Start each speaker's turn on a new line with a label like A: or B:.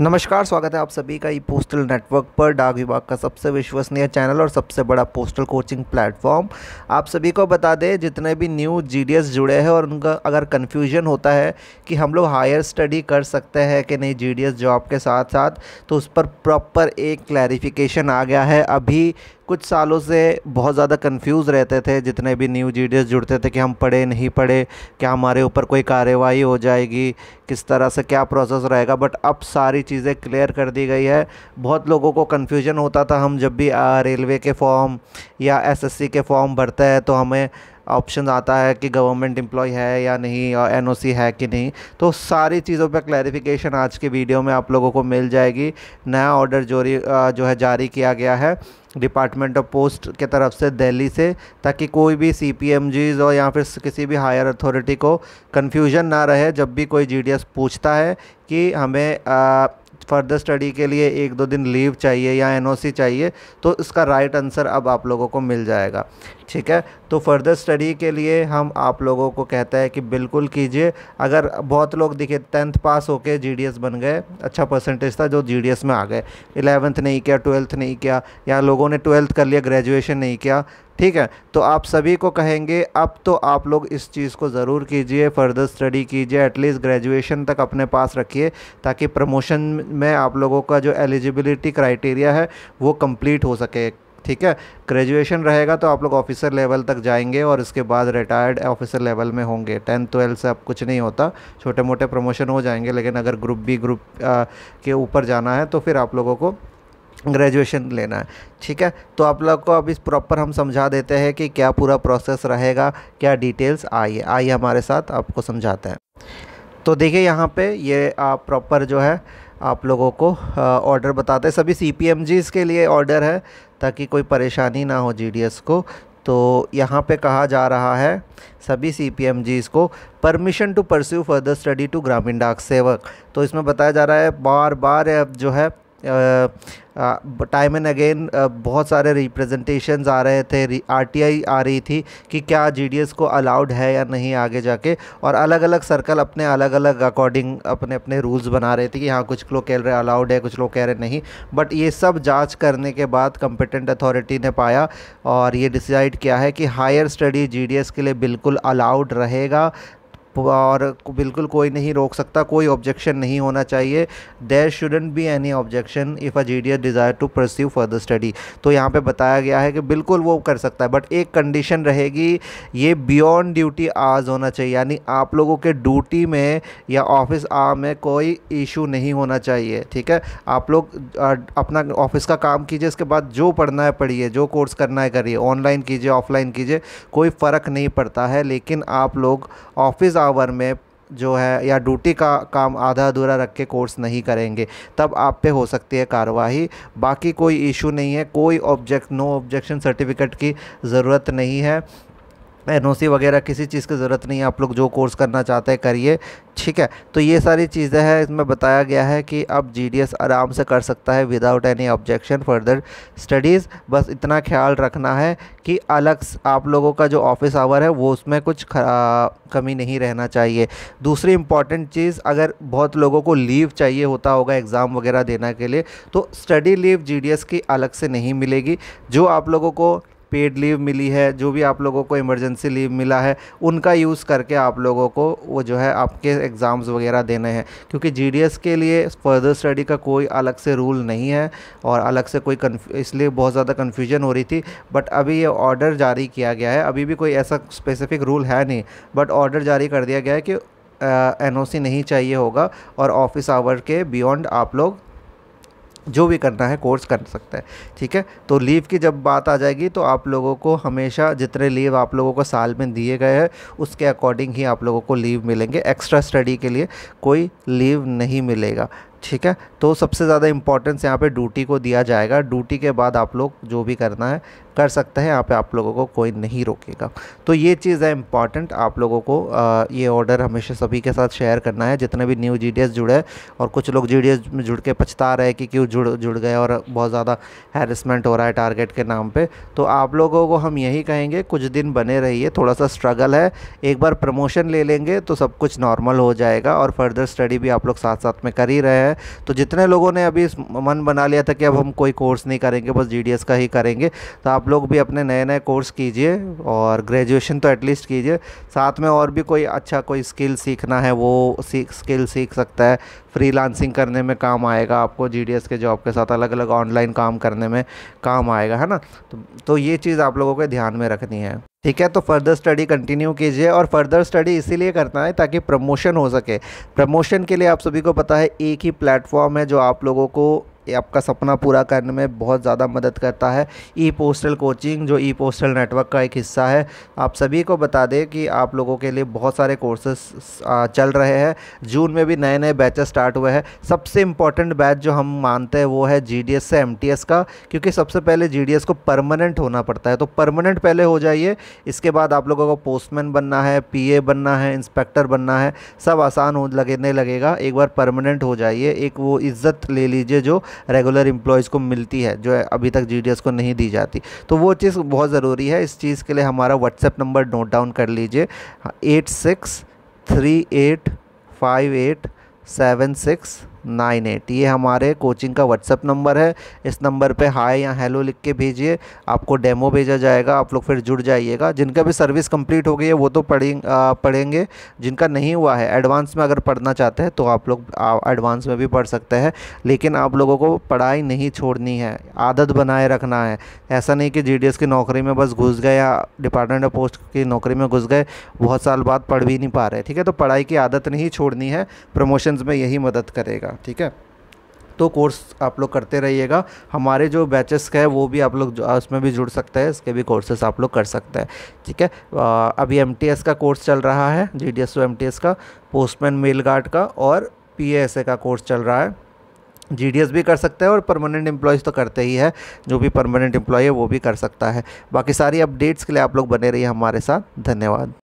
A: नमस्कार स्वागत है आप सभी का ई पोस्टल नेटवर्क पर डाक विभाग का सबसे विश्वसनीय चैनल और सबसे बड़ा पोस्टल कोचिंग प्लेटफॉर्म आप सभी को बता दें जितने भी न्यू जीडीएस जुड़े हैं और उनका अगर कन्फ्यूजन होता है कि हम लोग हायर स्टडी कर सकते हैं कि नहीं जीडीएस जॉब के साथ साथ तो उस पर प्रॉपर एक क्लैरिफिकेशन आ गया है अभी कुछ सालों से बहुत ज़्यादा कंफ्यूज रहते थे जितने भी न्यू जी जुड़ते थे कि हम पढ़े नहीं पढ़े क्या हमारे ऊपर कोई कार्रवाई हो जाएगी किस तरह से क्या प्रोसेस रहेगा बट अब सारी चीज़ें क्लियर कर दी गई है बहुत लोगों को कन्फ्यूजन होता था हम जब भी रेलवे के फॉर्म या एसएससी के फॉर्म भरते हैं तो हमें ऑप्शन आता है कि गवर्नमेंट एम्प्लॉय है या नहीं और एन है कि नहीं तो सारी चीज़ों पर क्लैरिफिकेशन आज के वीडियो में आप लोगों को मिल जाएगी नया ऑर्डर जोरी जो है जारी किया गया है डिपार्टमेंट ऑफ पोस्ट के तरफ से दिल्ली से ताकि कोई भी सी पी एम जीज़ और या फिर किसी भी हायर अथॉरिटी को कन्फ्यूजन ना रहे जब भी कोई जी डी एस पूछता है कि हमें आ, फर्दर स्टडी के लिए एक दो दिन लीव चाहिए या एनओसी चाहिए तो इसका राइट आंसर अब आप लोगों को मिल जाएगा ठीक है तो फर्दर स्टडी के लिए हम आप लोगों को कहते हैं कि बिल्कुल कीजिए अगर बहुत लोग दिखे टेंथ पास होके जीडीएस बन गए अच्छा परसेंटेज था जो जीडीएस में आ गए इलेवंथ नहीं किया ट्वेल्थ नहीं किया या लोगों ने ट्वेल्थ कर लिया ग्रेजुएशन नहीं किया ठीक है तो आप सभी को कहेंगे अब तो आप लोग इस चीज़ को ज़रूर कीजिए फर्दर स्टडी कीजिए एटलीस्ट ग्रेजुएशन तक अपने पास रखिए ताकि प्रमोशन में आप लोगों का जो एलिजिबिलिटी क्राइटेरिया है वो कंप्लीट हो सके ठीक है ग्रेजुएशन रहेगा तो आप लोग ऑफिसर लेवल तक जाएंगे और इसके बाद रिटायर्ड ऑफिसर लेवल में होंगे टेंथ ट्वेल्थ से अब कुछ नहीं होता छोटे मोटे प्रमोशन हो जाएंगे लेकिन अगर ग्रुप बी ग्रुप आ, के ऊपर जाना है तो फिर आप लोगों को ग्रेजुएशन लेना है ठीक है तो आप लोग को अब इस प्रॉपर हम समझा देते हैं कि क्या पूरा प्रोसेस रहेगा क्या डिटेल्स आइए आइए हमारे साथ आपको समझाते हैं तो देखिए यहाँ पे ये आप प्रॉपर जो है आप लोगों को ऑर्डर बताते हैं सभी सी पी के लिए ऑर्डर है ताकि कोई परेशानी ना हो जी को तो यहाँ पे कहा जा रहा है सभी सी पी को permission to pursue further study to ग्रामीण डाक सेवक तो इसमें बताया जा रहा है बार बार अब जो है टाइम एंड अगेन बहुत सारे रिप्रेजेंटेशन आ रहे थे आरटीआई आ रही थी कि क्या जीडीएस को अलाउड है या नहीं आगे जाके और अलग अलग सर्कल अपने अलग अलग अकॉर्डिंग अपने अपने रूल्स बना रहे थे कि हाँ कुछ लोग कह रहे अलाउड है कुछ लोग कह रहे नहीं बट ये सब जाँच करने के बाद कंपिटेंट अथॉरिटी ने पाया और ये डिसाइड किया है कि हायर स्टडी जी के लिए बिल्कुल अलाउड रहेगा और बिल्कुल कोई नहीं रोक सकता कोई ऑब्जेक्शन नहीं होना चाहिए there shouldn't be any objection if a G D S desire to pursue further study तो यहाँ पे बताया गया है कि बिल्कुल वो कर सकता है बट एक कंडीशन रहेगी ये बियॉन्ड ड्यूटी आज होना चाहिए यानी आप लोगों के ड्यूटी में या ऑफिस आ में कोई इशू नहीं होना चाहिए ठीक है आप लोग अपना ऑफिस का काम कीजिए इसके बाद जो पढ़ना है पढ़िए जो कोर्स करना है करिए ऑनलाइन कीजिए ऑफलाइन कीजिए कोई फ़र्क नहीं पड़ता है लेकिन आप लोग ऑफिस आवर में जो है या ड्यूटी का काम आधा अधूरा रख के कोर्स नहीं करेंगे तब आप पे हो सकती है कार्रवाई बाकी कोई इशू नहीं है कोई ऑब्जेक्ट नो ऑब्जेक्शन सर्टिफिकेट की ज़रूरत नहीं है एन वगैरह किसी चीज़ की ज़रूरत नहीं है आप लोग जो कोर्स करना चाहते हैं करिए ठीक है तो ये सारी चीज़ें हैं इसमें बताया गया है कि अब जी आराम से कर सकता है without any objection further studies बस इतना ख्याल रखना है कि अलग आप लोगों का जो ऑफिस आवर है वो उसमें कुछ कमी नहीं रहना चाहिए दूसरी इंपॉर्टेंट चीज़ अगर बहुत लोगों को लीव चाहिए होता होगा एग्ज़ाम वगैरह देना के लिए तो स्टडी लीव जी की अलग से नहीं मिलेगी जो आप लोगों को पेड लीव मिली है जो भी आप लोगों को इमरजेंसी लीव मिला है उनका यूज़ करके आप लोगों को वो जो है आपके एग्ज़ाम्स वगैरह देने हैं क्योंकि जी के लिए फर्दर स्टडी का कोई अलग से रूल नहीं है और अलग से कोई इसलिए बहुत ज़्यादा कन्फ्यूजन हो रही थी बट अभी ये ऑर्डर जारी किया गया है अभी भी कोई ऐसा स्पेसिफिक रूल है नहीं बट ऑर्डर जारी कर दिया गया है कि एन uh, नहीं चाहिए होगा और ऑफिस आवर के बियॉन्ड आप लोग जो भी करना है कोर्स कर सकते हैं ठीक है तो लीव की जब बात आ जाएगी तो आप लोगों को हमेशा जितने लीव आप लोगों को साल में दिए गए हैं उसके अकॉर्डिंग ही आप लोगों को लीव मिलेंगे एक्स्ट्रा स्टडी के लिए कोई लीव नहीं मिलेगा ठीक है तो सबसे ज़्यादा इंपॉर्टेंस यहाँ पे ड्यूटी को दिया जाएगा ड्यूटी के बाद आप लोग जो भी करना है कर सकते हैं यहाँ पे आप लोगों को कोई नहीं रोकेगा तो ये चीज़ है इम्पॉर्टेंट आप लोगों को आ, ये ऑर्डर हमेशा सभी के साथ शेयर करना है जितने भी न्यू जी जुड़े और कुछ लोग जी में जुड़ के पछता रहे कि क्यों जुड़ जुड़ गए और बहुत ज़्यादा हेरसमेंट हो रहा है टारगेट के नाम पर तो आप लोगों को हम यही कहेंगे कुछ दिन बने रहिए थोड़ा सा स्ट्रगल है एक बार प्रमोशन ले लेंगे तो सब कुछ नॉर्मल हो जाएगा और फर्दर स्टडी भी आप लोग साथ साथ में कर ही रहे हैं है तो जितने लोगों ने अभी मन बना लिया था कि अब हम कोई कोर्स नहीं करेंगे बस जी का ही करेंगे तो आप लोग भी अपने नए नए कोर्स कीजिए और ग्रेजुएशन तो एटलीस्ट कीजिए साथ में और भी कोई अच्छा कोई स्किल सीखना है वो सीख स्किल सीख सकता है फ्रीलांसिंग करने में काम आएगा आपको जीडीएस के जॉब के साथ अलग अलग ऑनलाइन काम करने में काम आएगा है ना तो, तो ये चीज़ आप लोगों को ध्यान में रखनी है ठीक है तो फर्दर स्टडी कंटिन्यू कीजिए और फर्दर स्टडी इसीलिए करना है ताकि प्रमोशन हो सके प्रमोशन के लिए आप सभी को पता है एक ही प्लेटफॉर्म है जो आप लोगों को आपका सपना पूरा करने में बहुत ज़्यादा मदद करता है ई पोस्टल कोचिंग जो ई पोस्टल नेटवर्क का एक हिस्सा है आप सभी को बता दें कि आप लोगों के लिए बहुत सारे कोर्सेस चल रहे हैं जून में भी नए नए बैचेस स्टार्ट हुए हैं सबसे इम्पॉर्टेंट बैच जो हम मानते हैं वो है जी से एम का क्योंकि सबसे पहले जी को परमानेंट होना पड़ता है तो परमानेंट पहले हो जाइए इसके बाद आप लोगों को पोस्टमैन बनना है पी बनना है इंस्पेक्टर बनना है सब आसान हो लगने लगेगा एक बार परमानेंट हो जाइए एक वो इज़्ज़त ले लीजिए जो रेगुलर एम्प्लॉयज़ को मिलती है जो अभी तक जी को नहीं दी जाती तो वो चीज़ बहुत ज़रूरी है इस चीज़ के लिए हमारा व्हाट्सएप नंबर नोट डाउन कर लीजिए eight six three eight five eight seven six nine eight ये हमारे कोचिंग का व्हाट्सअप नंबर है इस नंबर पे हाय या हेलो लिख के भेजिए आपको डेमो भेजा जाएगा आप लोग फिर जुड़ जाइएगा जिनका भी सर्विस कंप्लीट हो गई है वो तो पढ़ें पढ़ेंगे जिनका नहीं हुआ है एडवांस में अगर पढ़ना चाहते हैं तो आप लोग एडवांस में भी पढ़ सकते हैं लेकिन आप लोगों को पढ़ाई नहीं छोड़नी है आदत बनाए रखना है ऐसा नहीं कि जी की नौकरी में बस घुस गए या डिपार्टमेंट ऑफ पोस्ट की नौकरी में घुस गए बहुत साल बाद पढ़ भी नहीं पा रहे ठीक है तो पढ़ाई की आदत नहीं छोड़नी है प्रमोशन्स में यही मदद करेगा हैं ठीक है तो कोर्स आप लोग करते रहिएगा हमारे जो बैचेस का है वो भी आप लोग उसमें भी जुड़ सकते हैं इसके भी कोर्सेस आप लोग कर सकते हैं ठीक है आ, अभी एम का कोर्स चल रहा है जी डी एस का पोस्टमैन मेल गार्ड का और पी का कोर्स चल रहा है जी भी कर सकते हैं और परमानेंट एम्प्लॉयज़ तो करते ही है जो भी परमानेंट एम्प्लॉय है वो भी कर सकता है बाकी सारी अपडेट्स के लिए आप लोग बने रहिए हमारे साथ धन्यवाद